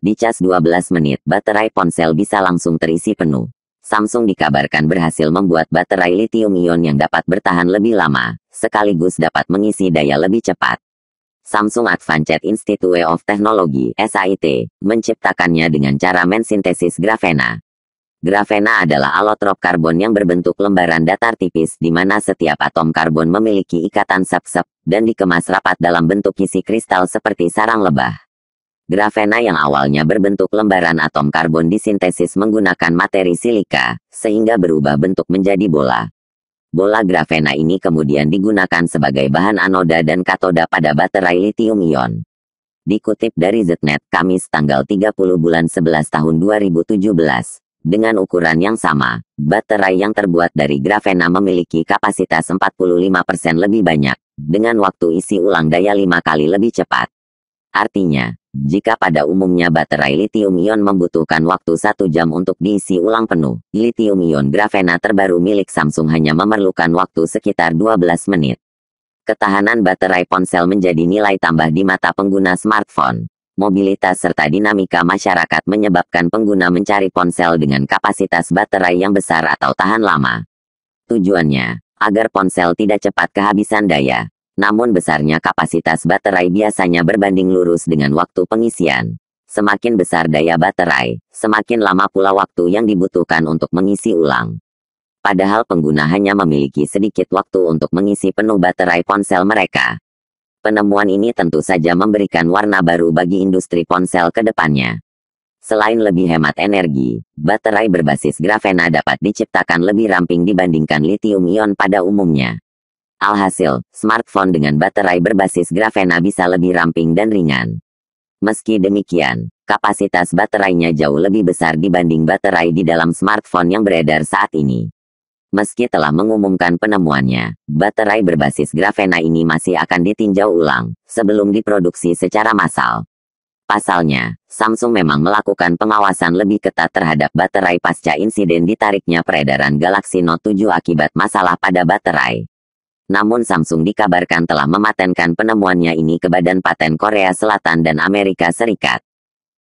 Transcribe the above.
Dicas 12 menit, baterai ponsel bisa langsung terisi penuh. Samsung dikabarkan berhasil membuat baterai lithium-ion yang dapat bertahan lebih lama, sekaligus dapat mengisi daya lebih cepat. Samsung Advanced Institute of Technology (SIT) menciptakannya dengan cara mensintesis grafena. Grafena adalah alotrop karbon yang berbentuk lembaran datar tipis di mana setiap atom karbon memiliki ikatan sep-sep dan dikemas rapat dalam bentuk isi kristal seperti sarang lebah. Grafena yang awalnya berbentuk lembaran atom karbon disintesis menggunakan materi silika, sehingga berubah bentuk menjadi bola. Bola grafena ini kemudian digunakan sebagai bahan anoda dan katoda pada baterai lithium-ion. Dikutip dari Znet Kamis tanggal 30 bulan 11 tahun 2017, dengan ukuran yang sama, baterai yang terbuat dari grafena memiliki kapasitas 45% lebih banyak, dengan waktu isi ulang daya 5 kali lebih cepat. Artinya, jika pada umumnya baterai lithium-ion membutuhkan waktu satu jam untuk diisi ulang penuh, lithium-ion grafena terbaru milik Samsung hanya memerlukan waktu sekitar 12 menit. Ketahanan baterai ponsel menjadi nilai tambah di mata pengguna smartphone. Mobilitas serta dinamika masyarakat menyebabkan pengguna mencari ponsel dengan kapasitas baterai yang besar atau tahan lama. Tujuannya, agar ponsel tidak cepat kehabisan daya, namun besarnya kapasitas baterai biasanya berbanding lurus dengan waktu pengisian. Semakin besar daya baterai, semakin lama pula waktu yang dibutuhkan untuk mengisi ulang. Padahal pengguna hanya memiliki sedikit waktu untuk mengisi penuh baterai ponsel mereka. Penemuan ini tentu saja memberikan warna baru bagi industri ponsel ke depannya. Selain lebih hemat energi, baterai berbasis grafena dapat diciptakan lebih ramping dibandingkan lithium ion pada umumnya. Alhasil, smartphone dengan baterai berbasis grafena bisa lebih ramping dan ringan. Meski demikian, kapasitas baterainya jauh lebih besar dibanding baterai di dalam smartphone yang beredar saat ini. Meski telah mengumumkan penemuannya, baterai berbasis grafena ini masih akan ditinjau ulang sebelum diproduksi secara massal. Pasalnya, Samsung memang melakukan pengawasan lebih ketat terhadap baterai pasca insiden ditariknya peredaran Galaxy Note 7 akibat masalah pada baterai. Namun Samsung dikabarkan telah mematenkan penemuannya ini ke Badan Paten Korea Selatan dan Amerika Serikat.